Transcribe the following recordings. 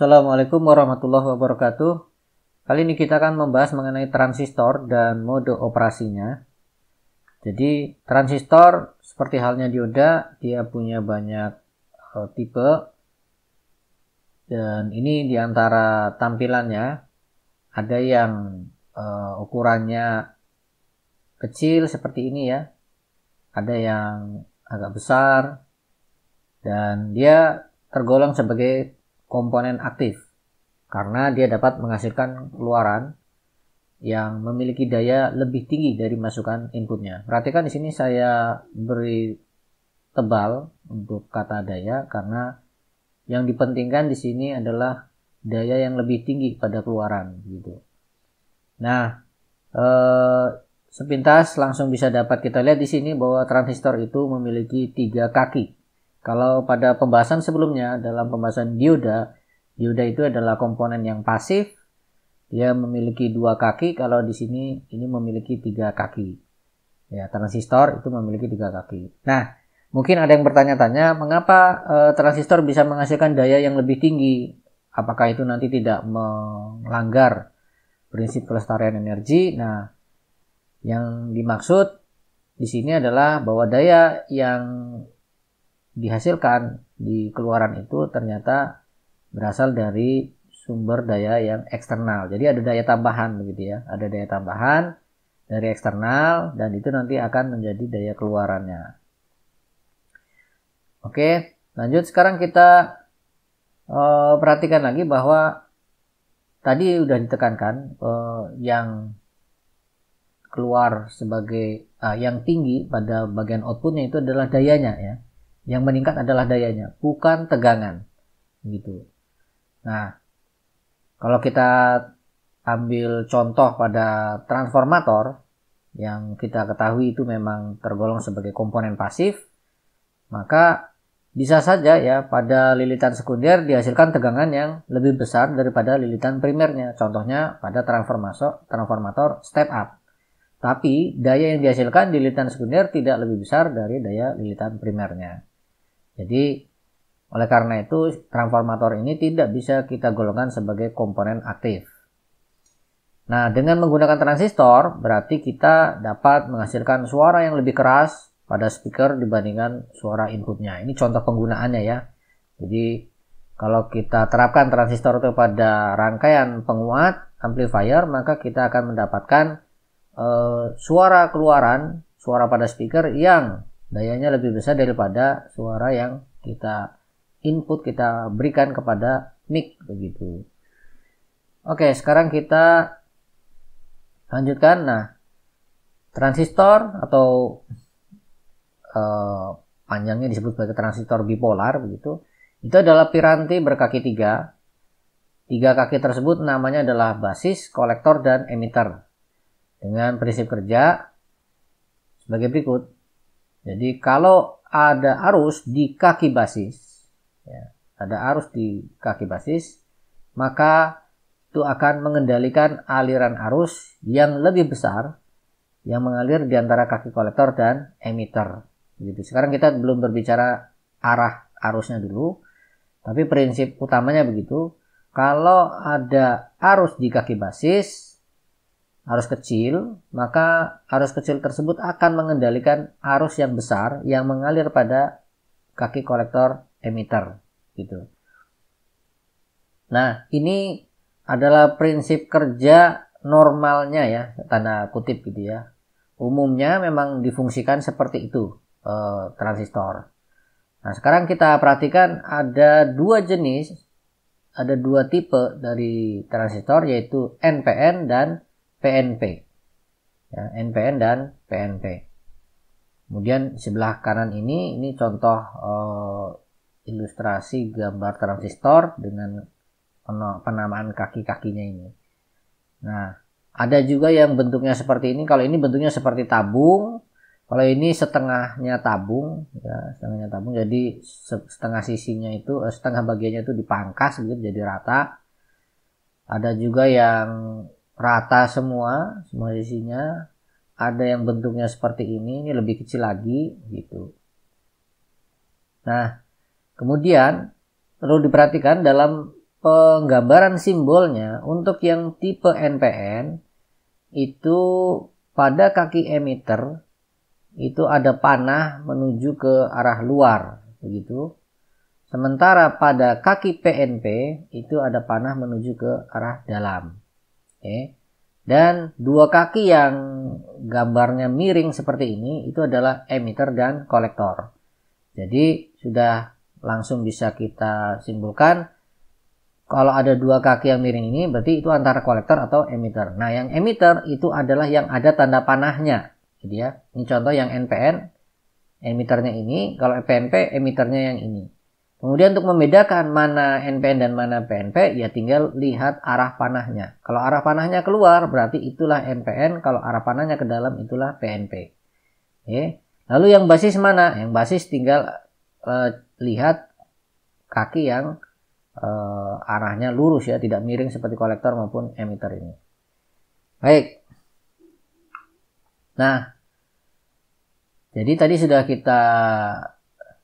Assalamualaikum warahmatullahi wabarakatuh. Kali ini kita akan membahas mengenai transistor dan mode operasinya. Jadi transistor seperti halnya dioda, dia punya banyak uh, tipe. Dan ini diantara tampilannya. Ada yang uh, ukurannya kecil seperti ini ya. Ada yang agak besar. Dan dia tergolong sebagai komponen aktif karena dia dapat menghasilkan keluaran yang memiliki daya lebih tinggi dari masukan inputnya. Perhatikan di sini saya beri tebal untuk kata daya karena yang dipentingkan di sini adalah daya yang lebih tinggi pada keluaran gitu. Nah, eh, sepintas langsung bisa dapat kita lihat di sini bahwa transistor itu memiliki tiga kaki kalau pada pembahasan sebelumnya, dalam pembahasan dioda, dioda itu adalah komponen yang pasif, dia memiliki dua kaki, kalau di sini ini memiliki tiga kaki. Ya, transistor itu memiliki tiga kaki. Nah, mungkin ada yang bertanya-tanya, mengapa e, transistor bisa menghasilkan daya yang lebih tinggi? Apakah itu nanti tidak melanggar prinsip pelestarian energi? Nah, yang dimaksud di sini adalah bahwa daya yang dihasilkan di keluaran itu ternyata berasal dari sumber daya yang eksternal. Jadi ada daya tambahan begitu ya, ada daya tambahan dari eksternal dan itu nanti akan menjadi daya keluarannya. Oke, lanjut sekarang kita uh, perhatikan lagi bahwa tadi sudah ditekankan uh, yang keluar sebagai uh, yang tinggi pada bagian outputnya itu adalah dayanya ya yang meningkat adalah dayanya, bukan tegangan. Gitu. Nah, kalau kita ambil contoh pada transformator yang kita ketahui itu memang tergolong sebagai komponen pasif, maka bisa saja ya pada lilitan sekunder dihasilkan tegangan yang lebih besar daripada lilitan primernya. Contohnya pada transformator, transformator step up. Tapi daya yang dihasilkan di lilitan sekunder tidak lebih besar dari daya lilitan primernya. Jadi oleh karena itu transformator ini tidak bisa kita golongkan sebagai komponen aktif. Nah, dengan menggunakan transistor berarti kita dapat menghasilkan suara yang lebih keras pada speaker dibandingkan suara inputnya. Ini contoh penggunaannya ya. Jadi kalau kita terapkan transistor itu pada rangkaian penguat amplifier, maka kita akan mendapatkan uh, suara keluaran, suara pada speaker yang dayanya lebih besar daripada suara yang kita input kita berikan kepada mic begitu. Oke, sekarang kita lanjutkan. Nah, transistor atau eh, panjangnya disebut sebagai transistor bipolar begitu. Itu adalah piranti berkaki tiga. Tiga kaki tersebut namanya adalah basis, kolektor, dan emitter. Dengan prinsip kerja sebagai berikut. Jadi kalau ada arus di kaki basis, ya, ada arus di kaki basis, maka itu akan mengendalikan aliran arus yang lebih besar yang mengalir di antara kaki kolektor dan emitter. Jadi Sekarang kita belum berbicara arah arusnya dulu, tapi prinsip utamanya begitu. Kalau ada arus di kaki basis, arus kecil, maka arus kecil tersebut akan mengendalikan arus yang besar yang mengalir pada kaki kolektor emitter gitu. Nah, ini adalah prinsip kerja normalnya ya, tanda kutip gitu ya. Umumnya memang difungsikan seperti itu e, transistor. Nah, sekarang kita perhatikan ada dua jenis, ada dua tipe dari transistor yaitu NPN dan PNP. Ya, NPN dan PNP. Kemudian sebelah kanan ini, ini contoh uh, ilustrasi gambar transistor dengan penamaan kaki-kakinya ini. Nah, ada juga yang bentuknya seperti ini. Kalau ini bentuknya seperti tabung, kalau ini setengahnya tabung, ya setengahnya tabung. Jadi setengah sisinya itu, eh, setengah bagiannya itu dipangkas gitu jadi rata. Ada juga yang rata semua semua sisinya. ada yang bentuknya seperti ini ini lebih kecil lagi gitu nah kemudian perlu diperhatikan dalam penggambaran simbolnya untuk yang tipe NPN itu pada kaki emitter itu ada panah menuju ke arah luar begitu sementara pada kaki PNP itu ada panah menuju ke arah dalam Okay. Dan dua kaki yang gambarnya miring seperti ini itu adalah emitter dan kolektor. Jadi sudah langsung bisa kita simpulkan kalau ada dua kaki yang miring ini berarti itu antara kolektor atau emitter. Nah yang emitter itu adalah yang ada tanda panahnya. Jadi gitu ya, ini contoh yang NPN emitternya ini, kalau PNP emitternya yang ini. Kemudian untuk membedakan mana NPN dan mana PNP, ya tinggal lihat arah panahnya. Kalau arah panahnya keluar, berarti itulah NPN. Kalau arah panahnya ke dalam, itulah PNP. Oke. Lalu yang basis mana? Yang basis tinggal eh, lihat kaki yang eh, arahnya lurus ya, tidak miring seperti kolektor maupun emitter ini. Baik. Nah, jadi tadi sudah kita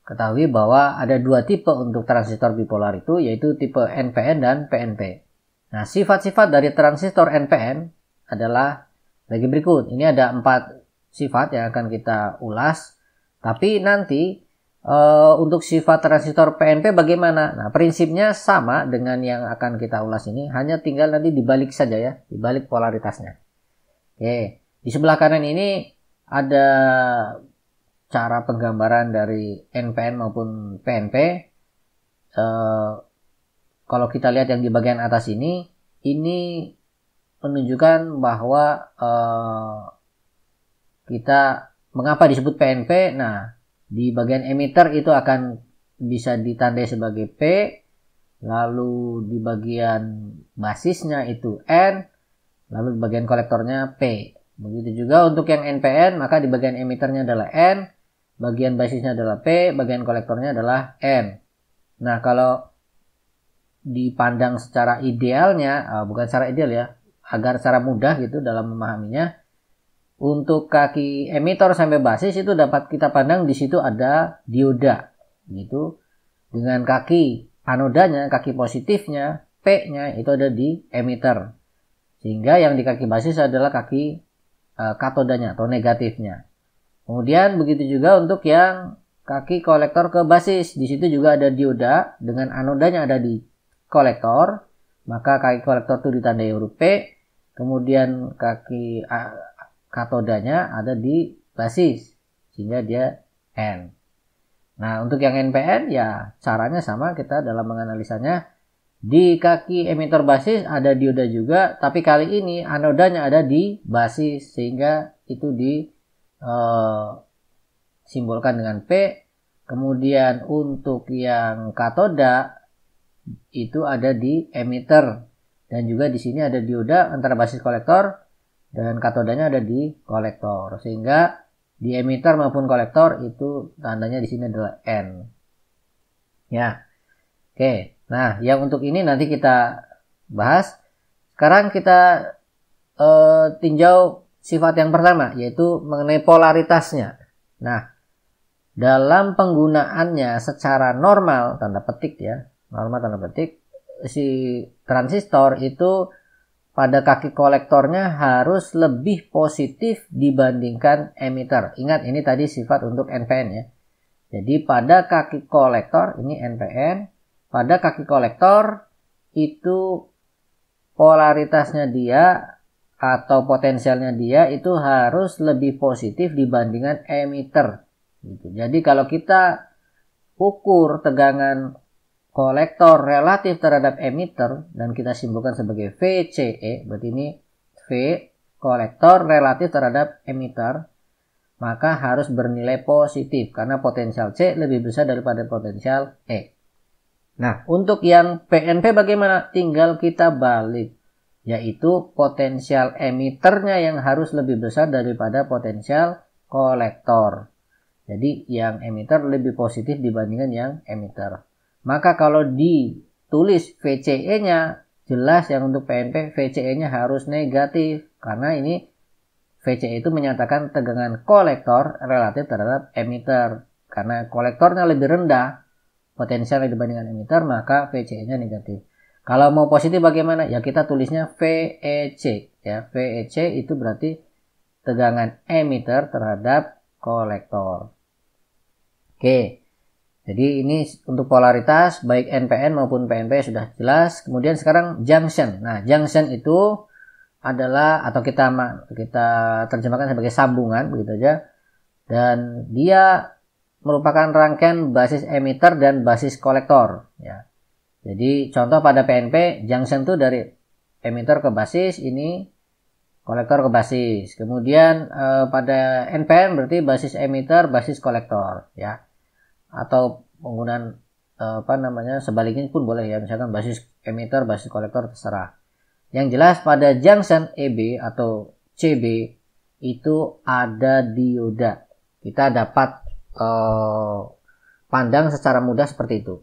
ketahui bahwa ada dua tipe untuk transistor bipolar itu yaitu tipe NPN dan PNP. Nah, sifat-sifat dari transistor NPN adalah lagi berikut. Ini ada empat sifat yang akan kita ulas. Tapi nanti e, untuk sifat transistor PNP bagaimana? Nah, prinsipnya sama dengan yang akan kita ulas ini, hanya tinggal nanti dibalik saja ya, dibalik polaritasnya. Oke, di sebelah kanan ini ada cara penggambaran dari NPN maupun PNP eh, kalau kita lihat yang di bagian atas ini ini menunjukkan bahwa eh, kita mengapa disebut PNP nah di bagian emitter itu akan bisa ditandai sebagai P lalu di bagian basisnya itu N lalu di bagian kolektornya P begitu juga untuk yang NPN maka di bagian emitternya adalah N bagian basisnya adalah P, bagian kolektornya adalah N. Nah, kalau dipandang secara idealnya, eh, bukan secara ideal ya, agar secara mudah gitu dalam memahaminya, untuk kaki emitor sampai basis itu dapat kita pandang di situ ada dioda gitu dengan kaki anodanya kaki positifnya P-nya itu ada di emitter sehingga yang di kaki basis adalah kaki uh, katodanya atau negatifnya Kemudian begitu juga untuk yang kaki kolektor ke basis. Di situ juga ada dioda dengan anodanya ada di kolektor. Maka kaki kolektor itu ditandai huruf P. Kemudian kaki katodanya ada di basis. Sehingga dia N. Nah untuk yang NPN ya caranya sama kita dalam menganalisanya. Di kaki emitor basis ada dioda juga. Tapi kali ini anodanya ada di basis. Sehingga itu di Eh, simbolkan dengan P. Kemudian untuk yang katoda itu ada di emitter dan juga di sini ada dioda antara basis kolektor dan katodanya ada di kolektor sehingga di emitter maupun kolektor itu tandanya di sini adalah N. Ya. Oke. Nah, yang untuk ini nanti kita bahas. Sekarang kita eh, tinjau sifat yang pertama yaitu mengenai polaritasnya. Nah, dalam penggunaannya secara normal tanda petik ya, normal tanda petik si transistor itu pada kaki kolektornya harus lebih positif dibandingkan emitter. Ingat ini tadi sifat untuk NPN ya. Jadi pada kaki kolektor ini NPN, pada kaki kolektor itu polaritasnya dia atau potensialnya dia itu harus lebih positif dibandingkan emitter. Gitu. Jadi kalau kita ukur tegangan kolektor relatif terhadap emitter dan kita simpulkan sebagai VCE, berarti ini V kolektor relatif terhadap emitter, maka harus bernilai positif karena potensial C lebih besar daripada potensial E. Nah, untuk yang PNP bagaimana? Tinggal kita balik yaitu potensial emiternya yang harus lebih besar daripada potensial kolektor. Jadi yang emitter lebih positif dibandingkan yang emitter. Maka kalau ditulis VCE-nya jelas yang untuk PNP VCE-nya harus negatif karena ini VCE itu menyatakan tegangan kolektor relatif terhadap emitter. Karena kolektornya lebih rendah potensialnya dibandingkan emitter, maka VCE-nya negatif. Kalau mau positif bagaimana? Ya kita tulisnya VEC ya. VEC itu berarti tegangan emitter terhadap kolektor. Oke. Jadi ini untuk polaritas baik NPN maupun PNP sudah jelas. Kemudian sekarang junction. Nah, junction itu adalah atau kita kita terjemahkan sebagai sambungan begitu aja. Dan dia merupakan rangkaian basis emitter dan basis kolektor ya. Jadi contoh pada PNP junction itu dari emitter ke basis ini kolektor ke basis. Kemudian eh, pada NPN berarti basis emitter, basis kolektor ya. Atau penggunaan eh, apa namanya sebaliknya pun boleh ya. Misalkan basis emitter, basis kolektor terserah. Yang jelas pada junction EB atau CB itu ada dioda. Kita dapat eh, pandang secara mudah seperti itu.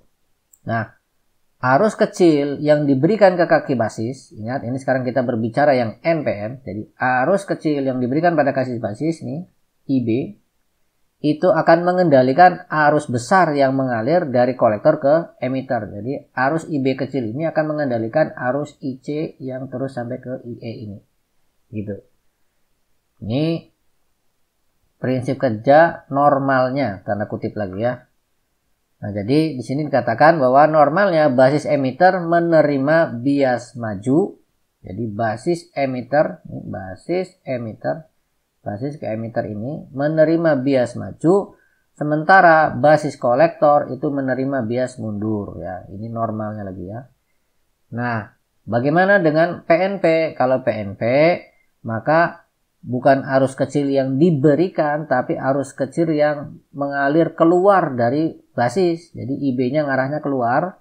Nah, arus kecil yang diberikan ke kaki basis, ingat ini sekarang kita berbicara yang NPM, jadi arus kecil yang diberikan pada kaki basis ini IB itu akan mengendalikan arus besar yang mengalir dari kolektor ke emitter. Jadi arus IB kecil ini akan mengendalikan arus IC yang terus sampai ke IE ini. Gitu. Ini prinsip kerja normalnya, tanda kutip lagi ya. Nah, jadi di sini dikatakan bahwa normalnya basis emitter menerima bias maju. Jadi basis emitter, basis emitter, basis ke emitter ini menerima bias maju, sementara basis kolektor itu menerima bias mundur ya. Ini normalnya lagi ya. Nah, bagaimana dengan PNP? Kalau PNP maka bukan arus kecil yang diberikan tapi arus kecil yang mengalir keluar dari basis. Jadi IB-nya ngarahnya keluar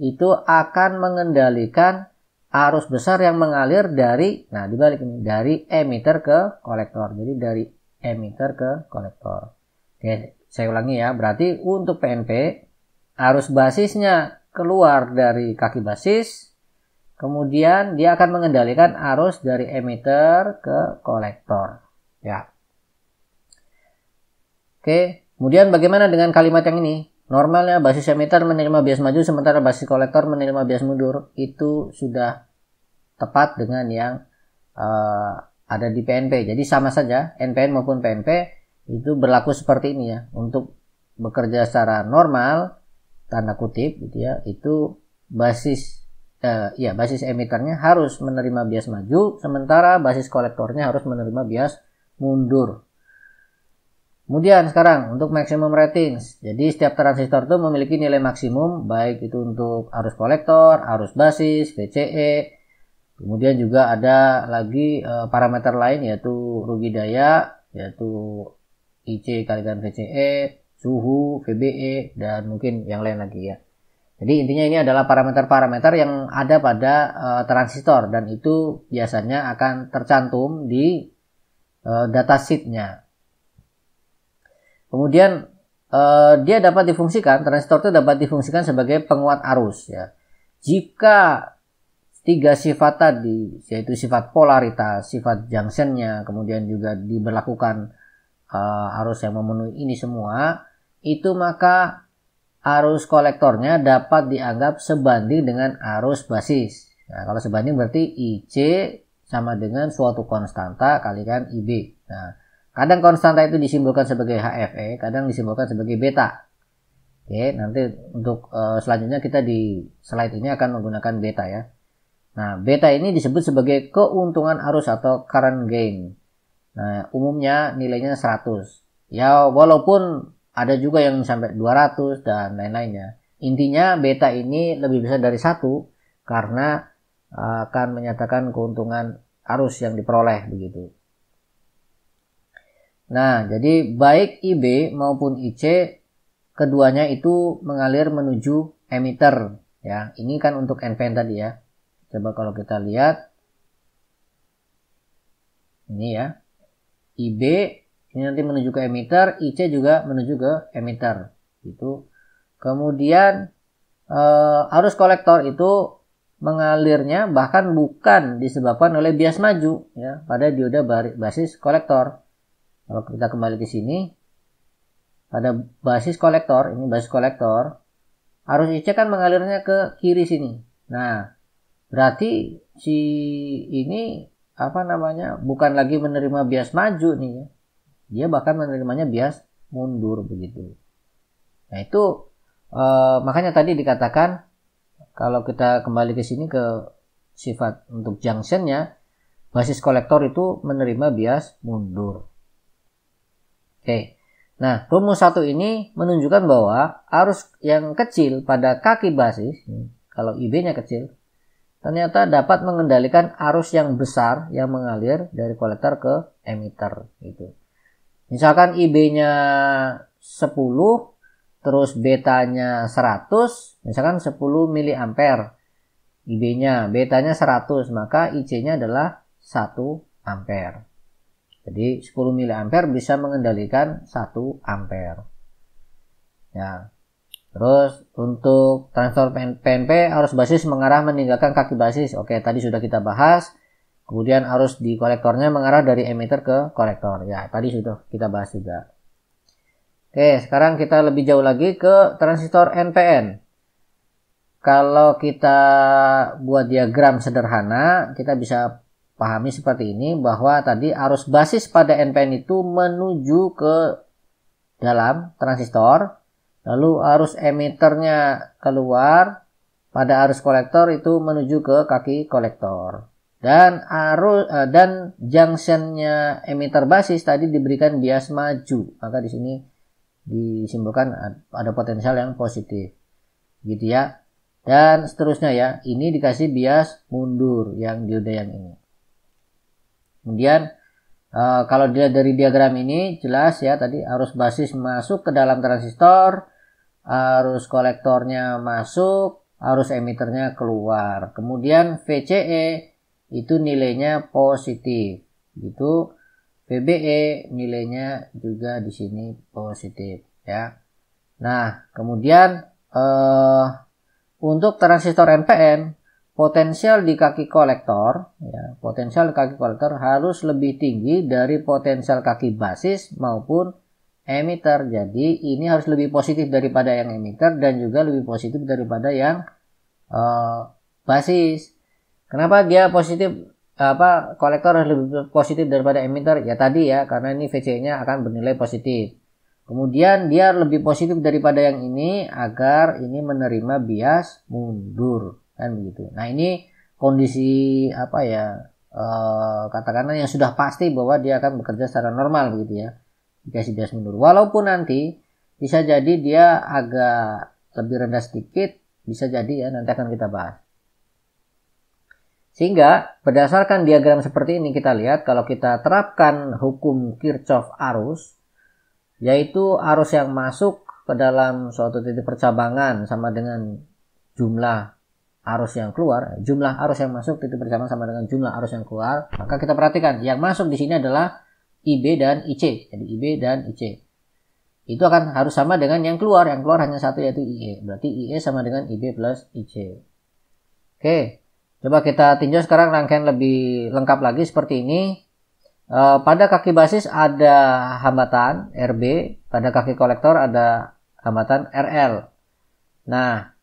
itu akan mengendalikan arus besar yang mengalir dari nah dibalik ini dari emitter ke kolektor. Jadi dari emitter ke kolektor. Oke, saya ulangi ya. Berarti untuk PNP arus basisnya keluar dari kaki basis kemudian dia akan mengendalikan arus dari emitter ke kolektor. Ya. Oke, Kemudian bagaimana dengan kalimat yang ini? Normalnya basis emitter menerima bias maju sementara basis kolektor menerima bias mundur. Itu sudah tepat dengan yang uh, ada di PNP. Jadi sama saja NPN maupun PNP itu berlaku seperti ini ya. Untuk bekerja secara normal tanda kutip gitu ya, itu basis uh, ya basis emiternya harus menerima bias maju sementara basis kolektornya harus menerima bias mundur Kemudian sekarang untuk maximum ratings. Jadi setiap transistor itu memiliki nilai maksimum baik itu untuk arus kolektor, arus basis, VCE. Kemudian juga ada lagi e, parameter lain yaitu rugi daya yaitu IC kalikan VCE, suhu, VBE dan mungkin yang lain lagi ya. Jadi intinya ini adalah parameter-parameter yang ada pada e, transistor dan itu biasanya akan tercantum di e, sheet-nya. Kemudian eh, dia dapat difungsikan, transistor itu dapat difungsikan sebagai penguat arus ya. Jika tiga sifat tadi yaitu sifat polaritas, sifat junctionnya, kemudian juga diberlakukan eh, arus yang memenuhi ini semua, itu maka arus kolektornya dapat dianggap sebanding dengan arus basis. Nah, kalau sebanding berarti IC sama dengan suatu konstanta kalikan IB. Nah, Kadang konstanta itu disimbolkan sebagai HFE, kadang disimbolkan sebagai beta. Oke, nanti untuk uh, selanjutnya kita di slide ini akan menggunakan beta ya. Nah, beta ini disebut sebagai keuntungan arus atau current gain. Nah, umumnya nilainya 100. Ya, walaupun ada juga yang sampai 200 dan lain-lainnya. Intinya beta ini lebih besar dari satu karena eh, akan menyatakan keuntungan arus yang diperoleh begitu. Nah, jadi baik IB maupun IC keduanya itu mengalir menuju emitter ya. Ini kan untuk NPN tadi ya. Coba kalau kita lihat ini ya. IB ini nanti menuju ke emitter, IC juga menuju ke emitter Itu. Kemudian eh, arus kolektor itu mengalirnya bahkan bukan disebabkan oleh bias maju ya pada dioda basis kolektor kalau kita kembali ke sini, pada basis kolektor, ini basis kolektor, arus IC kan mengalirnya ke kiri sini. Nah, berarti si ini apa namanya bukan lagi menerima bias maju nih ya. dia bahkan menerimanya bias mundur begitu nah itu eh, makanya tadi dikatakan kalau kita kembali ke sini ke sifat untuk junctionnya basis kolektor itu menerima bias mundur Oke. Nah, rumus satu ini menunjukkan bahwa arus yang kecil pada kaki basis, hmm. kalau IB-nya kecil, ternyata dapat mengendalikan arus yang besar yang mengalir dari kolektor ke emitter gitu. Misalkan IB-nya 10 terus betanya 100, misalkan 10 mA IB-nya, betanya 100, maka IC-nya adalah 1 ampere. Jadi 10 ampere bisa mengendalikan 1 ampere. Ya. Terus untuk transfer PNP arus basis mengarah meninggalkan kaki basis. Oke, tadi sudah kita bahas. Kemudian arus di kolektornya mengarah dari emitter ke kolektor. Ya, tadi sudah kita bahas juga. Oke, sekarang kita lebih jauh lagi ke transistor NPN. Kalau kita buat diagram sederhana, kita bisa pahami seperti ini bahwa tadi arus basis pada NPN itu menuju ke dalam transistor lalu arus emiternya keluar pada arus kolektor itu menuju ke kaki kolektor dan arus eh, dan junctionnya emiter basis tadi diberikan bias maju maka di sini disimbolkan ada potensial yang positif gitu ya dan seterusnya ya ini dikasih bias mundur yang dioda yang ini Kemudian uh, kalau dilihat dari diagram ini jelas ya tadi arus basis masuk ke dalam transistor, arus kolektornya masuk, arus emiternya keluar. Kemudian VCE itu nilainya positif. Gitu. VBE nilainya juga di sini positif ya. Nah, kemudian eh, untuk transistor NPN potensial di kaki kolektor, ya, potensial kaki kolektor harus lebih tinggi dari potensial kaki basis maupun emitter. Jadi ini harus lebih positif daripada yang emitter dan juga lebih positif daripada yang uh, basis. Kenapa dia positif apa kolektor harus lebih positif daripada emitter? Ya tadi ya karena ini VC-nya akan bernilai positif. Kemudian dia lebih positif daripada yang ini agar ini menerima bias mundur kan begitu nah ini kondisi apa ya e, katakanlah yang sudah pasti bahwa dia akan bekerja secara normal begitu ya dikasih bias mundur walaupun nanti bisa jadi dia agak lebih rendah sedikit bisa jadi ya nanti akan kita bahas sehingga berdasarkan diagram seperti ini kita lihat kalau kita terapkan hukum Kirchhoff arus yaitu arus yang masuk ke dalam suatu titik percabangan sama dengan jumlah arus yang keluar, jumlah arus yang masuk itu bersama sama dengan jumlah arus yang keluar, maka kita perhatikan yang masuk di sini adalah IB dan IC. Jadi IB dan IC. Itu akan harus sama dengan yang keluar. Yang keluar hanya satu yaitu IE. Berarti IE sama dengan IB plus IC. Oke. Coba kita tinjau sekarang rangkaian lebih lengkap lagi seperti ini. E, pada kaki basis ada hambatan RB, pada kaki kolektor ada hambatan RL. Nah,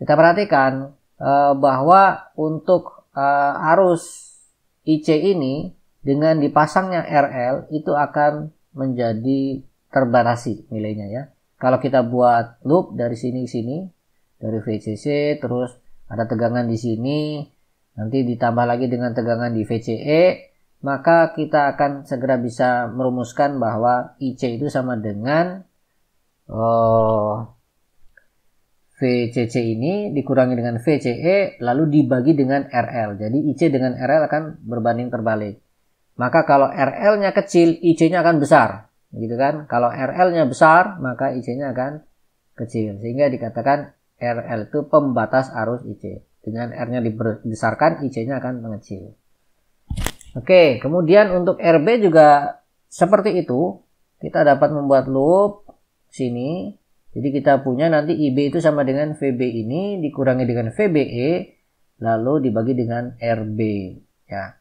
kita perhatikan Eh, bahwa untuk eh, arus IC ini dengan dipasangnya RL itu akan menjadi terbatasi nilainya ya. Kalau kita buat loop dari sini ke sini dari VCC terus ada tegangan di sini nanti ditambah lagi dengan tegangan di VCE maka kita akan segera bisa merumuskan bahwa IC itu sama dengan oh, VCC ini dikurangi dengan VCE lalu dibagi dengan RL. Jadi IC dengan RL akan berbanding terbalik. Maka kalau RL-nya kecil, IC-nya akan besar, gitu kan? Kalau RL-nya besar, maka IC-nya akan kecil. Sehingga dikatakan RL itu pembatas arus IC. Dengan R-nya dibesarkan, IC-nya akan mengecil. Oke, kemudian untuk RB juga seperti itu. Kita dapat membuat loop sini jadi kita punya nanti IB itu sama dengan VB ini dikurangi dengan VBE lalu dibagi dengan RB ya.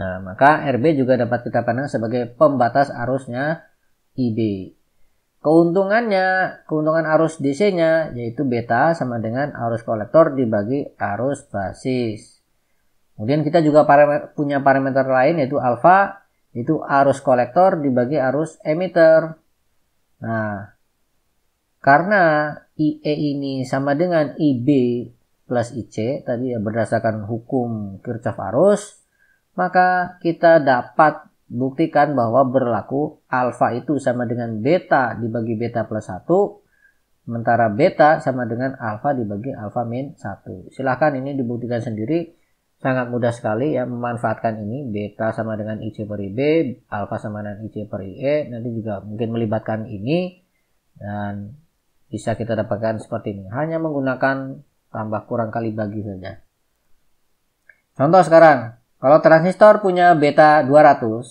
Nah, maka RB juga dapat kita pandang sebagai pembatas arusnya IB. Keuntungannya, keuntungan arus DC-nya yaitu beta sama dengan arus kolektor dibagi arus basis. Kemudian kita juga parameter, punya parameter lain yaitu alfa, itu arus kolektor dibagi arus emitter. Nah, karena IE ini sama dengan IB plus IC tadi ya berdasarkan hukum Kirchhoff arus, maka kita dapat buktikan bahwa berlaku alfa itu sama dengan beta dibagi beta plus 1, sementara beta sama dengan alfa dibagi alfa min 1. Silahkan ini dibuktikan sendiri, sangat mudah sekali ya memanfaatkan ini, beta sama dengan IC per IB, alfa sama dengan IC per IE, nanti juga mungkin melibatkan ini, dan bisa kita dapatkan seperti ini hanya menggunakan tambah kurang kali bagi saja contoh sekarang kalau transistor punya beta 200 eh,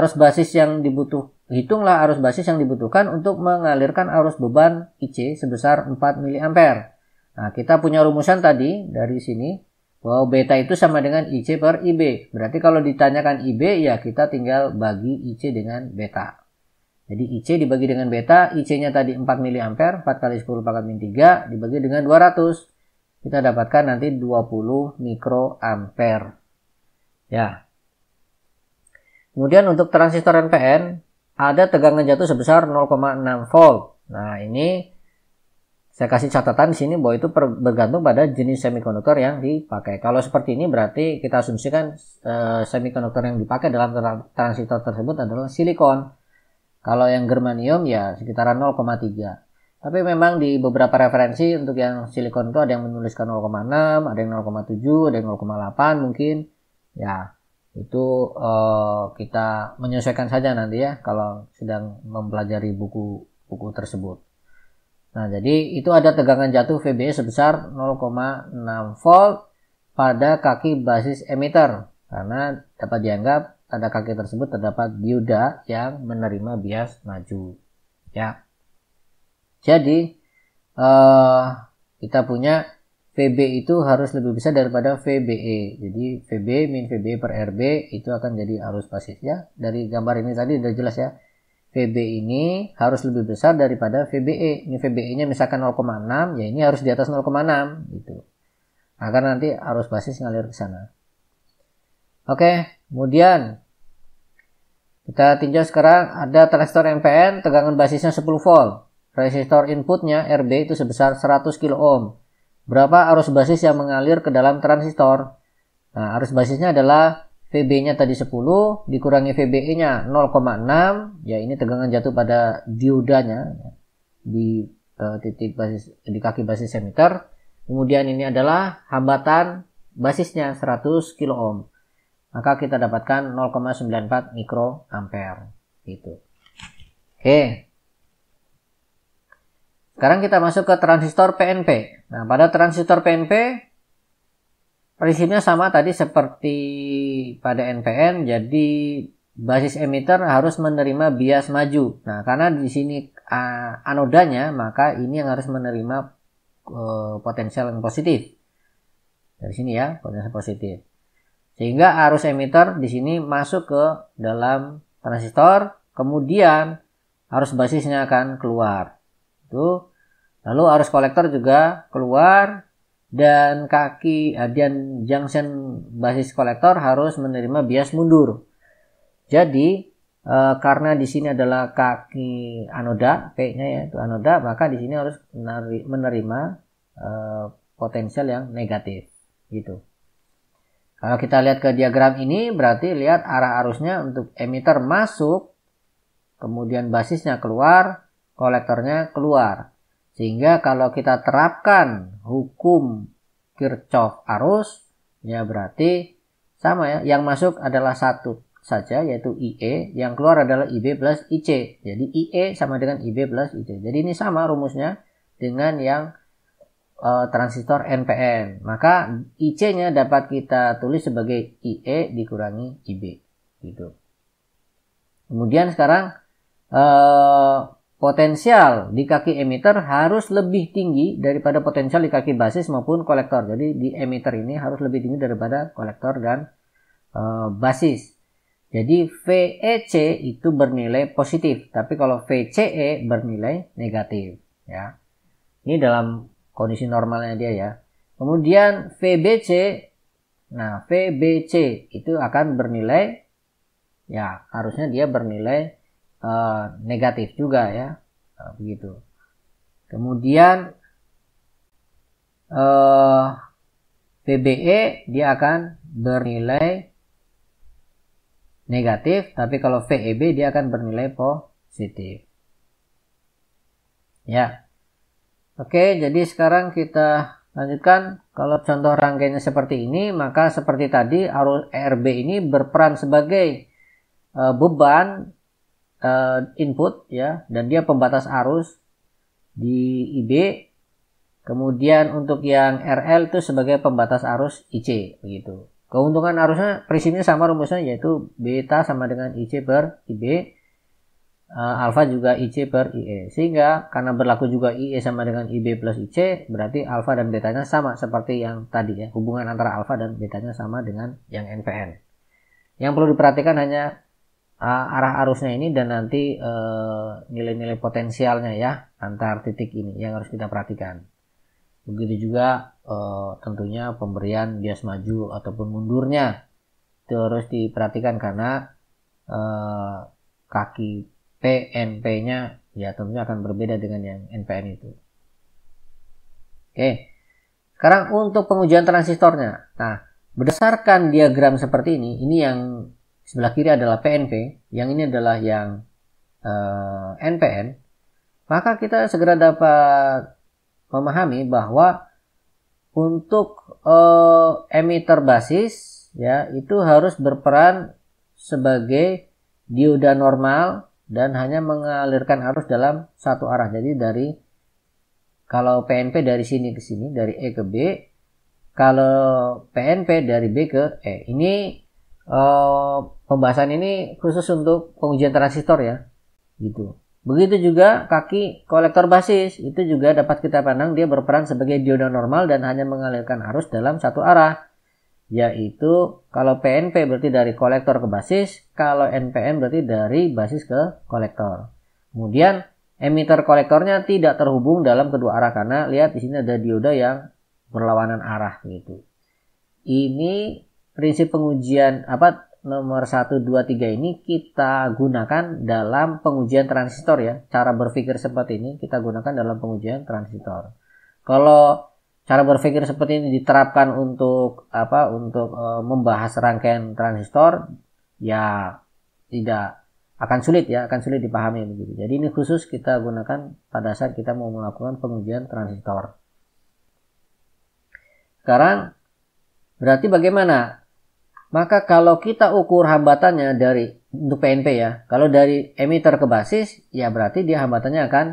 arus basis yang dibutuh hitunglah arus basis yang dibutuhkan untuk mengalirkan arus beban IC sebesar 4 mA nah kita punya rumusan tadi dari sini bahwa beta itu sama dengan IC per IB. Berarti kalau ditanyakan IB ya kita tinggal bagi IC dengan beta. Jadi IC dibagi dengan beta, IC-nya tadi 4 mA, 4 kali 10 pangkat min 3 dibagi dengan 200. Kita dapatkan nanti 20 mikroampere. Ya. Kemudian untuk transistor NPN ada tegangan jatuh sebesar 0,6 volt. Nah, ini saya kasih catatan di sini bahwa itu bergantung pada jenis semikonduktor yang dipakai. Kalau seperti ini berarti kita asumsikan e, eh, semikonduktor yang dipakai dalam transistor tersebut adalah silikon. Kalau yang germanium ya sekitaran 0,3. Tapi memang di beberapa referensi untuk yang silikon itu ada yang menuliskan 0,6, ada yang 0,7, ada yang 0,8 mungkin. Ya, itu uh, kita menyesuaikan saja nanti ya kalau sedang mempelajari buku-buku tersebut. Nah, jadi itu ada tegangan jatuh VB sebesar 0,6 volt pada kaki basis emitter karena dapat dianggap tanda kaki tersebut terdapat dioda yang menerima bias maju. Ya. Jadi uh, kita punya VB itu harus lebih besar daripada VBE. Jadi VB min VB per RB itu akan jadi arus pasif ya. Dari gambar ini tadi sudah jelas ya. VB ini harus lebih besar daripada VBE. Ini VBE-nya misalkan 0,6, ya ini harus di atas 0,6 gitu. Agar nanti arus basis ngalir ke sana. Oke, kemudian kita tinjau sekarang ada transistor MPN tegangan basisnya 10 volt. Resistor inputnya RB itu sebesar 100 kilo ohm. Berapa arus basis yang mengalir ke dalam transistor? Nah, arus basisnya adalah VB-nya tadi 10 dikurangi VBE-nya 0,6 ya ini tegangan jatuh pada diodanya di uh, titik basis di kaki basis emitter. Kemudian ini adalah hambatan basisnya 100 kilo ohm maka kita dapatkan 0,94 mikroampere itu oke sekarang kita masuk ke transistor PNP nah pada transistor PNP prinsipnya sama tadi seperti pada NPN jadi basis emitter harus menerima bias maju nah karena di sini uh, anodanya maka ini yang harus menerima uh, potensial yang positif dari sini ya potensial positif sehingga arus emitter di sini masuk ke dalam transistor, kemudian arus basisnya akan keluar. Itu lalu arus kolektor juga keluar dan kaki adian junction basis kolektor harus menerima bias mundur. Jadi e, karena di sini adalah kaki anoda, kayaknya ya itu anoda, maka di sini harus menerima e, potensial yang negatif gitu. Kalau kita lihat ke diagram ini berarti lihat arah arusnya untuk emitter masuk, kemudian basisnya keluar, kolektornya keluar. Sehingga kalau kita terapkan hukum Kirchhoff arus, ya berarti sama ya, yang masuk adalah satu saja yaitu IE, yang keluar adalah IB plus IC. Jadi IE sama dengan IB plus IC. Jadi ini sama rumusnya dengan yang uh, transistor NPN. Maka IC-nya dapat kita tulis sebagai IE dikurangi IB gitu. Kemudian sekarang uh, potensial di kaki emitter harus lebih tinggi daripada potensial di kaki basis maupun kolektor. Jadi di emitter ini harus lebih tinggi daripada kolektor dan uh, basis. Jadi VEC itu bernilai positif, tapi kalau VCE bernilai negatif ya. Ini dalam kondisi normalnya dia ya. Kemudian VBC, nah VBC itu akan bernilai, ya harusnya dia bernilai uh, negatif juga ya, nah, begitu. Kemudian uh, eh, VBE dia akan bernilai negatif, tapi kalau VEB dia akan bernilai positif. Ya, Oke, jadi sekarang kita lanjutkan. Kalau contoh rangkaiannya seperti ini, maka seperti tadi arus RB ini berperan sebagai uh, beban uh, input ya, dan dia pembatas arus di IB. Kemudian untuk yang RL itu sebagai pembatas arus IC begitu. Keuntungan arusnya prinsipnya sama rumusnya yaitu beta sama dengan IC per IB uh, eh, alfa juga IC per IE. Sehingga karena berlaku juga IE sama dengan IB plus IC, berarti alfa dan betanya sama seperti yang tadi ya. Hubungan antara alfa dan betanya sama dengan yang NPN. Yang perlu diperhatikan hanya uh, arah arusnya ini dan nanti eh, nilai-nilai uh, potensialnya ya antar titik ini yang harus kita perhatikan. Begitu juga uh, tentunya pemberian bias maju ataupun mundurnya terus diperhatikan karena uh, kaki PNP-nya ya tentunya akan berbeda dengan yang NPN itu. Oke, sekarang untuk pengujian transistornya. Nah, berdasarkan diagram seperti ini, ini yang sebelah kiri adalah PNP, yang ini adalah yang eh, NPN, maka kita segera dapat memahami bahwa untuk eh, emitter basis ya itu harus berperan sebagai dioda normal dan hanya mengalirkan arus dalam satu arah. Jadi dari kalau PNP dari sini ke sini, dari E ke B, kalau PNP dari B ke E. Ini eh, pembahasan ini khusus untuk pengujian transistor ya. Gitu. Begitu juga kaki kolektor basis, itu juga dapat kita pandang dia berperan sebagai dioda normal dan hanya mengalirkan arus dalam satu arah yaitu kalau PNP berarti dari kolektor ke basis, kalau NPN berarti dari basis ke kolektor. Kemudian emitter kolektornya tidak terhubung dalam kedua arah karena lihat di sini ada dioda yang berlawanan arah gitu. Ini prinsip pengujian apa nomor 1, 2, 3 ini kita gunakan dalam pengujian transistor ya. Cara berpikir seperti ini kita gunakan dalam pengujian transistor. Kalau cara berpikir seperti ini diterapkan untuk apa untuk e, membahas rangkaian transistor ya tidak akan sulit ya akan sulit dipahami begitu jadi ini khusus kita gunakan pada saat kita mau melakukan pengujian transistor sekarang berarti bagaimana maka kalau kita ukur hambatannya dari untuk PNP ya kalau dari emitter ke basis ya berarti dia hambatannya akan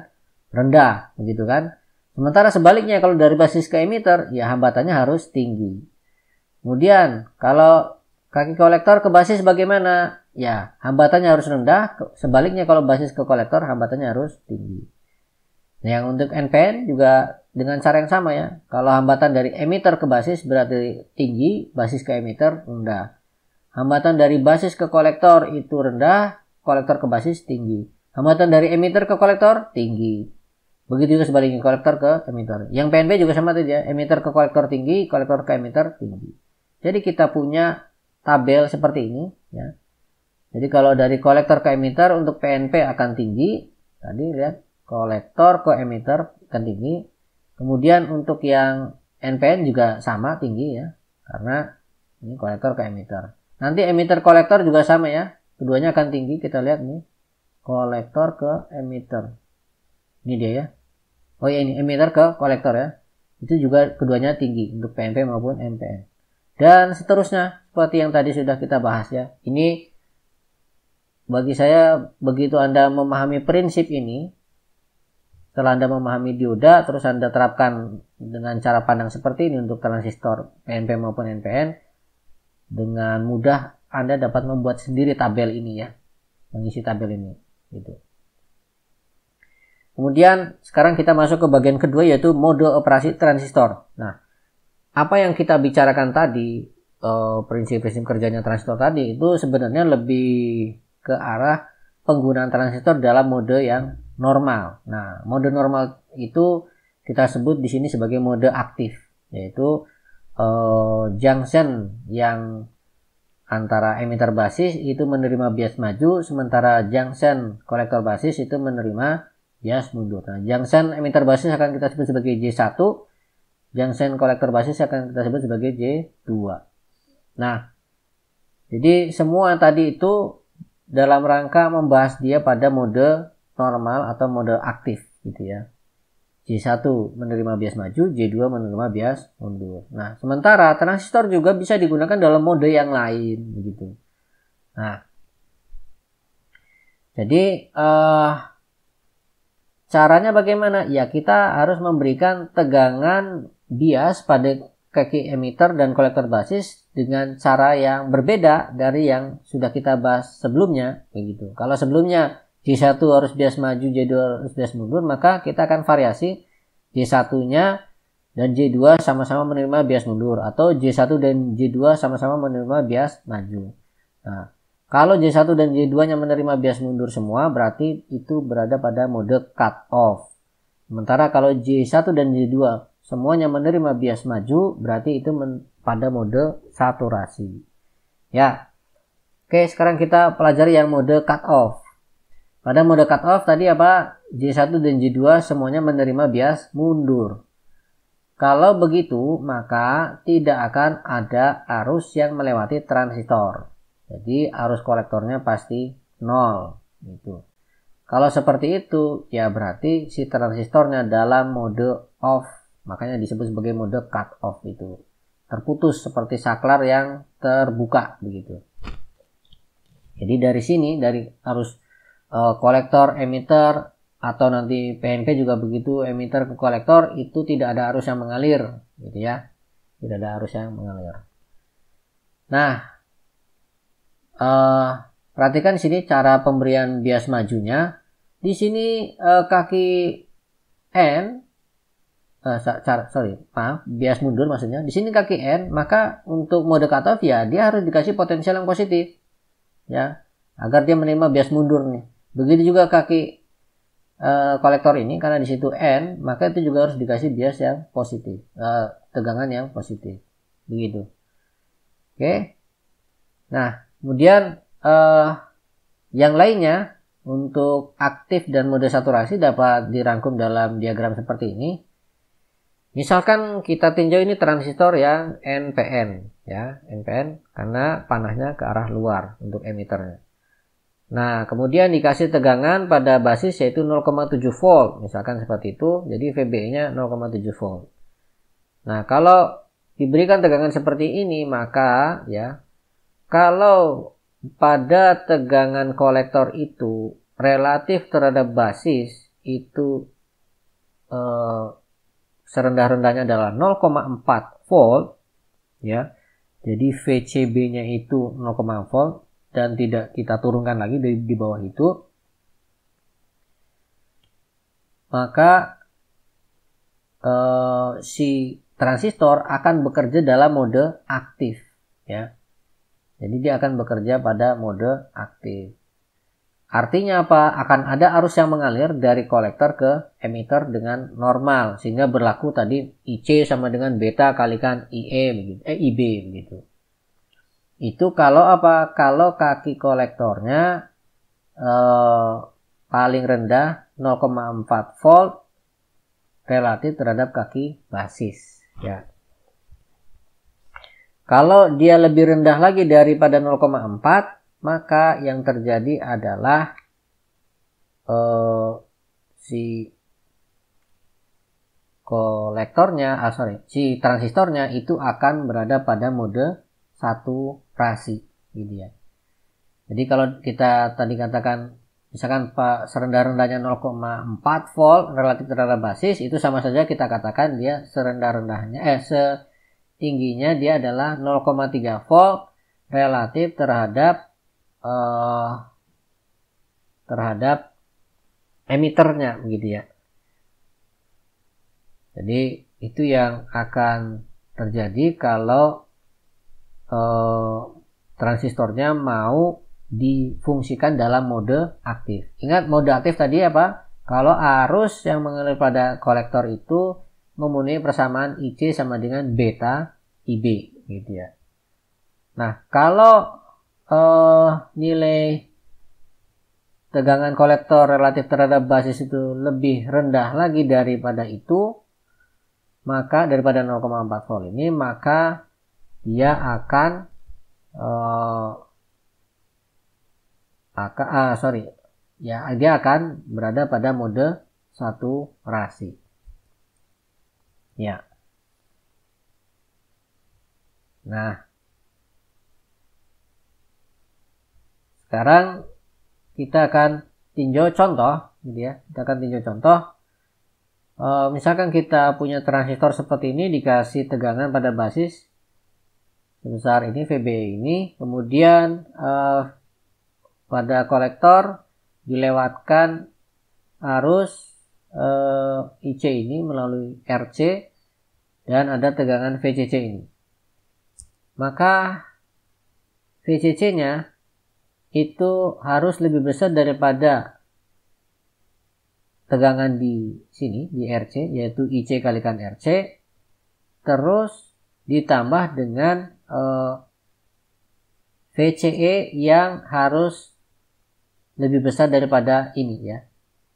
rendah begitu kan Sementara sebaliknya kalau dari basis ke emitter, ya hambatannya harus tinggi. Kemudian kalau kaki kolektor ke basis bagaimana? Ya, hambatannya harus rendah, sebaliknya kalau basis ke kolektor hambatannya harus tinggi. Nah, yang untuk NPN juga dengan cara yang sama ya. Kalau hambatan dari emitter ke basis berarti tinggi, basis ke emitter rendah. Hambatan dari basis ke kolektor itu rendah, kolektor ke basis tinggi. Hambatan dari emitter ke kolektor tinggi. Begitu juga sebaliknya kolektor ke emitter. Yang PNB juga sama tadi ya, emitter ke kolektor tinggi, kolektor ke emitter tinggi. Jadi kita punya tabel seperti ini ya. Jadi kalau dari kolektor ke emitter untuk PNP akan tinggi, tadi lihat ya, kolektor ke emitter akan tinggi. Kemudian untuk yang NPN juga sama tinggi ya, karena ini kolektor ke emitter. Nanti emitter kolektor juga sama ya, keduanya akan tinggi. Kita lihat nih, kolektor ke emitter. Ini dia ya oh ya ini emitter ke kolektor ya itu juga keduanya tinggi untuk PNP maupun MPN dan seterusnya seperti yang tadi sudah kita bahas ya ini bagi saya begitu Anda memahami prinsip ini setelah Anda memahami dioda terus Anda terapkan dengan cara pandang seperti ini untuk transistor PNP maupun NPN dengan mudah Anda dapat membuat sendiri tabel ini ya mengisi tabel ini gitu. Kemudian sekarang kita masuk ke bagian kedua yaitu mode operasi transistor. Nah, apa yang kita bicarakan tadi eh, prinsip-prinsip kerjanya transistor tadi itu sebenarnya lebih ke arah penggunaan transistor dalam mode yang normal. Nah, mode normal itu kita sebut di sini sebagai mode aktif, yaitu eh, junction yang antara emitter basis itu menerima bias maju, sementara junction kolektor basis itu menerima ya mundur. dua Junction emitter basis akan kita sebut sebagai J1, junction kolektor basis akan kita sebut sebagai J2. Nah, jadi semua tadi itu dalam rangka membahas dia pada mode normal atau mode aktif gitu ya. J1 menerima bias maju, J2 menerima bias mundur. Nah, sementara transistor juga bisa digunakan dalam mode yang lain begitu. Nah, jadi uh, Caranya bagaimana? Ya kita harus memberikan tegangan bias pada kaki emitter dan kolektor basis dengan cara yang berbeda dari yang sudah kita bahas sebelumnya begitu. Kalau sebelumnya J1 harus bias maju, J2 harus bias mundur, maka kita akan variasi J1-nya dan J2 sama-sama menerima bias mundur atau J1 dan J2 sama-sama menerima bias maju. Nah, kalau J1 dan J2 nya menerima bias mundur semua, berarti itu berada pada mode cut off. Sementara kalau J1 dan J2 semuanya menerima bias maju, berarti itu men pada mode saturasi. Ya. Oke, sekarang kita pelajari yang mode cut off. Pada mode cut off tadi apa? J1 dan J2 semuanya menerima bias mundur. Kalau begitu, maka tidak akan ada arus yang melewati transistor. Jadi arus kolektornya pasti nol itu. Kalau seperti itu, ya berarti si transistornya dalam mode off, makanya disebut sebagai mode cut off itu. Terputus seperti saklar yang terbuka begitu. Jadi dari sini dari arus uh, kolektor, emitter atau nanti PNP juga begitu emitter ke kolektor itu tidak ada arus yang mengalir gitu ya. Tidak ada arus yang mengalir. Nah, Uh, perhatikan sini cara pemberian bias majunya. Di sini uh, kaki N, uh, cara, sorry, maaf, bias mundur maksudnya. Di sini kaki N, maka untuk mode cutoff ya dia harus dikasih potensial yang positif. Ya, agar dia menerima bias mundur nih. Begitu juga kaki uh, kolektor ini karena di situ n maka itu juga harus dikasih bias yang positif uh, tegangan yang positif begitu oke okay. nah Kemudian uh, yang lainnya untuk aktif dan mode saturasi dapat dirangkum dalam diagram seperti ini. Misalkan kita tinjau ini transistor yang NPN ya, NPN ya, karena panahnya ke arah luar untuk emiternya. Nah, kemudian dikasih tegangan pada basis yaitu 0,7 volt, misalkan seperti itu. Jadi VBE-nya 0,7 volt. Nah, kalau diberikan tegangan seperti ini, maka ya kalau pada tegangan kolektor itu relatif terhadap basis itu eh, serendah-rendahnya adalah 0,4 volt ya. Jadi VCB-nya itu 0,4 volt dan tidak kita turunkan lagi dari di bawah itu. Maka eh, si transistor akan bekerja dalam mode aktif ya. Jadi dia akan bekerja pada mode aktif. Artinya apa? Akan ada arus yang mengalir dari kolektor ke emitter dengan normal sehingga berlaku tadi IC sama dengan beta kalikan IE begitu, eh IB begitu. Itu kalau apa? Kalau kaki kolektornya eh, paling rendah 0,4 volt relatif terhadap kaki basis ya. Kalau dia lebih rendah lagi daripada 0,4, maka yang terjadi adalah uh, si kolektornya, ah sorry, si transistornya itu akan berada pada mode satu rasi, gitu ya. Jadi kalau kita tadi katakan misalkan serendah-rendahnya 0,4 volt relatif terhadap basis itu sama saja kita katakan dia serendah-rendahnya eh se tingginya dia adalah 0,3 volt relatif terhadap uh, terhadap emiternya begitu ya. Jadi itu yang akan terjadi kalau uh, transistornya mau difungsikan dalam mode aktif. Ingat mode aktif tadi apa? Kalau arus yang mengalir pada kolektor itu memenuhi persamaan IC sama dengan beta IB gitu ya. Nah, kalau uh, nilai tegangan kolektor relatif terhadap basis itu lebih rendah lagi daripada itu, maka daripada 0,4 volt ini, maka dia akan uh, eh, akan ah, sorry ya dia akan berada pada mode satu rasi. Ya. Nah. Sekarang kita akan tinjau contoh gitu ya. Kita akan tinjau contoh. E, misalkan kita punya transistor seperti ini dikasih tegangan pada basis sebesar ini VB ini, kemudian e, pada kolektor dilewatkan arus Eh, IC ini melalui RC dan ada tegangan VCC ini. Maka VCC-nya itu harus lebih besar daripada tegangan di sini di RC yaitu IC kalikan RC terus ditambah dengan uh, eh, VCE yang harus lebih besar daripada ini ya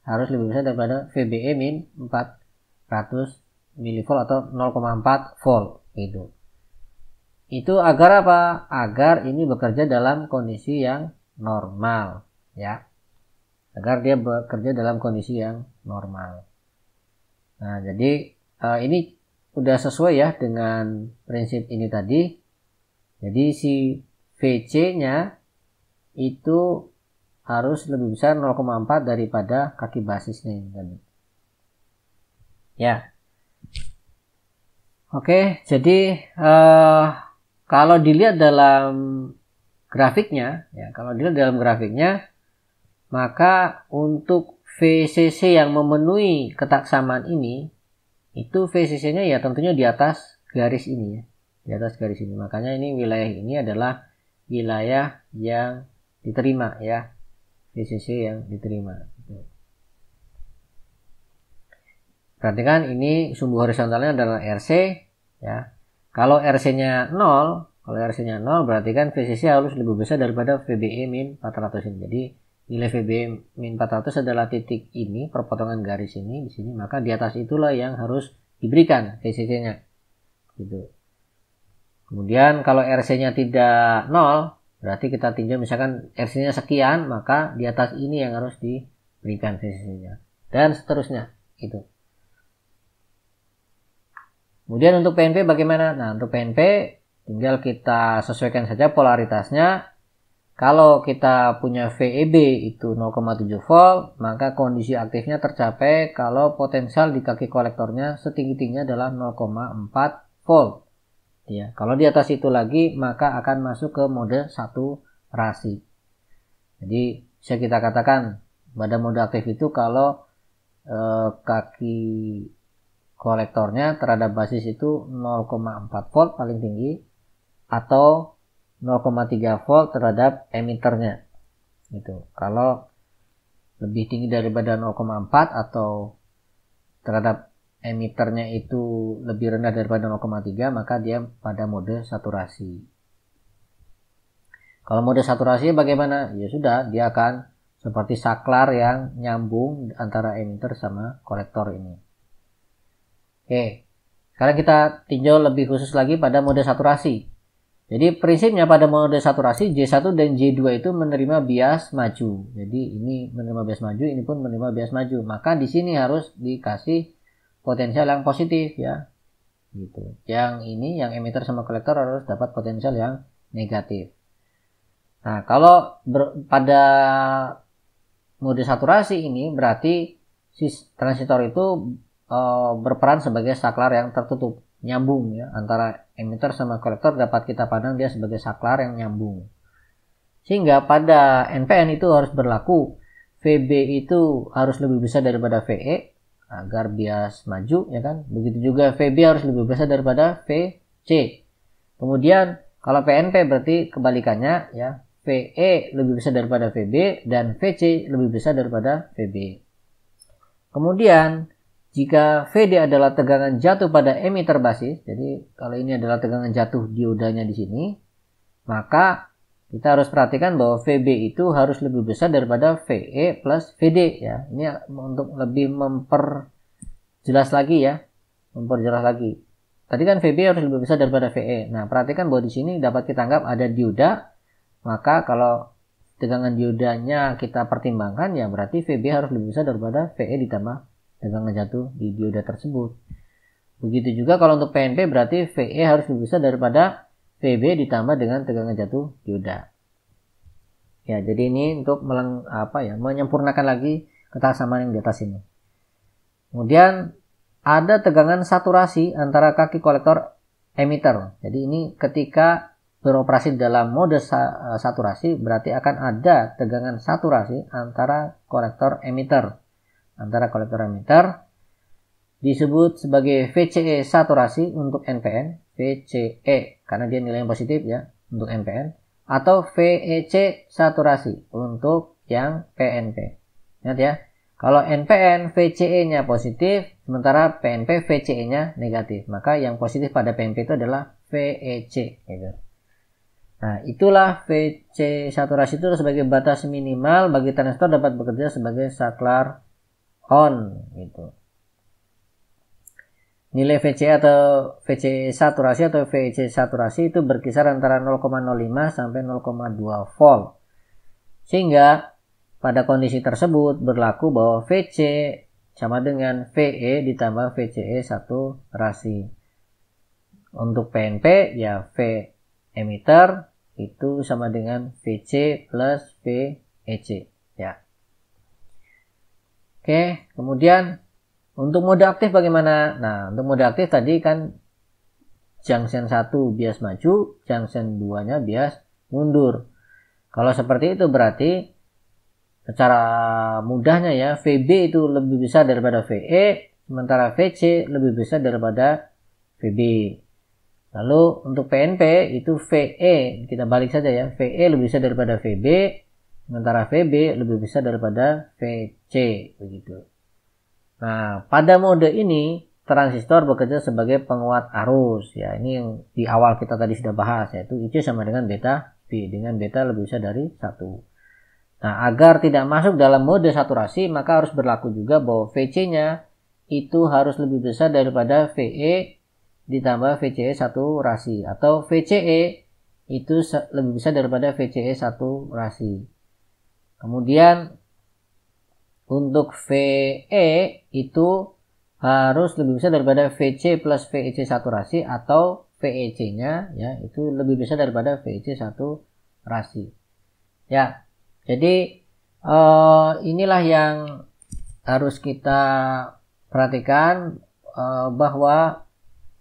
harus lebih besar daripada VBE min 400 milivolt atau 0,4 volt gitu. Itu agar apa? Agar ini bekerja dalam kondisi yang normal ya. Agar dia bekerja dalam kondisi yang normal. Nah, jadi uh, ini udah sesuai ya dengan prinsip ini tadi. Jadi si VC-nya itu harus lebih besar 0,4 daripada kaki basisnya ini tadi. Ya. Oke, jadi uh, kalau dilihat dalam grafiknya, ya kalau dilihat dalam grafiknya, maka untuk VCC yang memenuhi ketaksamaan ini, itu VCC-nya ya tentunya di atas garis ini ya, di atas garis ini. Makanya ini wilayah ini adalah wilayah yang diterima ya di yang diterima perhatikan gitu. ini sumbu horizontalnya adalah RC ya kalau RC nya 0 kalau RC nya 0 berarti kan VCC harus lebih besar daripada VBE min 400 ini jadi nilai VBE min 400 adalah titik ini perpotongan garis ini di sini maka di atas itulah yang harus diberikan VCC nya gitu kemudian kalau RC nya tidak 0 berarti kita tinjau misalkan RC-nya sekian maka di atas ini yang harus diberikan VCC-nya dan seterusnya itu kemudian untuk PNP bagaimana nah untuk PNP tinggal kita sesuaikan saja polaritasnya kalau kita punya VEB itu 0,7 volt, maka kondisi aktifnya tercapai kalau potensial di kaki kolektornya setinggi-tingginya adalah 0,4 volt ya kalau di atas itu lagi maka akan masuk ke mode satu rasi jadi bisa kita katakan pada mode aktif itu kalau eh, kaki kolektornya terhadap basis itu 0,4 volt paling tinggi atau 0,3 volt terhadap emiternya Itu kalau lebih tinggi daripada 0,4 atau terhadap emiternya itu lebih rendah daripada 0,3 maka dia pada mode saturasi. Kalau mode saturasi bagaimana? Ya sudah, dia akan seperti saklar yang nyambung antara emitter sama kolektor ini. Oke, sekarang kita tinjau lebih khusus lagi pada mode saturasi. Jadi prinsipnya pada mode saturasi J1 dan J2 itu menerima bias maju. Jadi ini menerima bias maju, ini pun menerima bias maju. Maka di sini harus dikasih potensial yang positif ya gitu yang ini yang emitter sama kolektor harus dapat potensial yang negatif nah kalau ber, pada mode saturasi ini berarti si transistor itu e, berperan sebagai saklar yang tertutup nyambung ya antara emitter sama kolektor dapat kita pandang dia sebagai saklar yang nyambung sehingga pada NPN itu harus berlaku VB itu harus lebih besar daripada VE agar bias maju ya kan begitu juga VB harus lebih besar daripada VC kemudian kalau PNP berarti kebalikannya ya VE lebih besar daripada VB dan VC lebih besar daripada VB kemudian jika VD adalah tegangan jatuh pada emitter basis jadi kalau ini adalah tegangan jatuh diodanya di sini maka kita harus perhatikan bahwa VB itu harus lebih besar daripada VE plus VD ya ini untuk lebih memperjelas lagi ya memperjelas lagi tadi kan VB harus lebih besar daripada VE nah perhatikan bahwa di sini dapat kita anggap ada dioda maka kalau tegangan diodanya kita pertimbangkan ya berarti VB harus lebih besar daripada VE ditambah tegangan jatuh di dioda tersebut begitu juga kalau untuk PNP berarti VE harus lebih besar daripada VB ditambah dengan tegangan jatuh dioda. Ya, jadi ini untuk meleng, apa ya, menyempurnakan lagi ketasamaan yang di atas ini. Kemudian ada tegangan saturasi antara kaki kolektor emitter. Jadi ini ketika beroperasi dalam mode sa e, saturasi berarti akan ada tegangan saturasi antara kolektor emitter. Antara kolektor emitter disebut sebagai VCE saturasi untuk NPN, VCE karena dia nilai yang positif ya untuk MPN atau VEC saturasi untuk yang PNP. Ingat ya, kalau NPN VCE-nya positif, sementara PNP VCE-nya negatif. Maka yang positif pada PNP itu adalah VEC. Gitu. Nah, itulah VC saturasi itu sebagai batas minimal bagi transistor dapat bekerja sebagai saklar on. Gitu. Nilai VC atau VC saturasi atau VC saturasi itu berkisar antara 0,05 sampai 0,2 volt. Sehingga pada kondisi tersebut berlaku bahwa VC sama dengan VE ditambah VCE rasi. Untuk PNP ya V emitter itu sama dengan VC plus VEC ya. Oke, kemudian untuk mode aktif bagaimana? Nah, untuk mode aktif tadi kan junction 1 bias maju, junction 2-nya bias mundur. Kalau seperti itu berarti secara mudahnya ya VB itu lebih besar daripada VE, sementara VC lebih besar daripada VB. Lalu untuk PNP itu VE, kita balik saja ya, VE lebih besar daripada VB, sementara VB lebih besar daripada VC begitu. Nah, pada mode ini transistor bekerja sebagai penguat arus ya. Ini yang di awal kita tadi sudah bahas yaitu IC sama dengan beta V dengan beta lebih besar dari satu. Nah, agar tidak masuk dalam mode saturasi, maka harus berlaku juga bahwa VC-nya itu harus lebih besar daripada VE ditambah VCE satu rasi atau VCE itu lebih besar daripada VCE satu rasi. Kemudian untuk VE itu harus lebih besar daripada VC plus VEC saturasi atau VEC-nya ya itu lebih besar daripada VEC saturasi. Ya. Jadi uh, inilah yang harus kita perhatikan uh, bahwa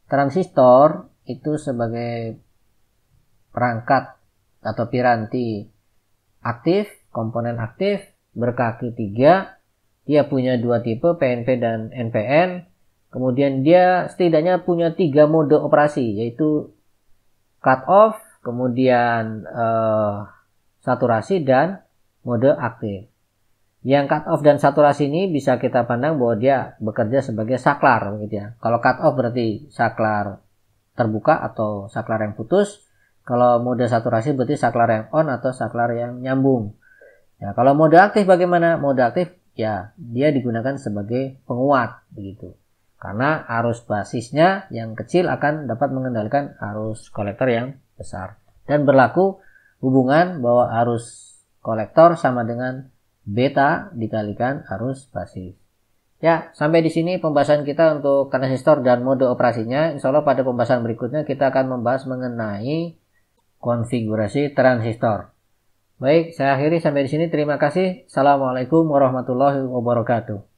transistor itu sebagai perangkat atau piranti aktif, komponen aktif berkaki tiga dia punya dua tipe PNP dan NPN. Kemudian dia setidaknya punya tiga mode operasi yaitu cut off, kemudian uh, saturasi dan mode aktif. Yang cut off dan saturasi ini bisa kita pandang bahwa dia bekerja sebagai saklar gitu ya. Kalau cut off berarti saklar terbuka atau saklar yang putus. Kalau mode saturasi berarti saklar yang on atau saklar yang nyambung. Ya, kalau mode aktif bagaimana? Mode aktif ya dia digunakan sebagai penguat begitu. Karena arus basisnya yang kecil akan dapat mengendalikan arus kolektor yang besar. Dan berlaku hubungan bahwa arus kolektor sama dengan beta dikalikan arus basis. Ya, sampai di sini pembahasan kita untuk transistor dan mode operasinya. Insya Allah pada pembahasan berikutnya kita akan membahas mengenai konfigurasi transistor. Baik, saya akhiri sampai di sini. Terima kasih. Assalamualaikum warahmatullahi wabarakatuh.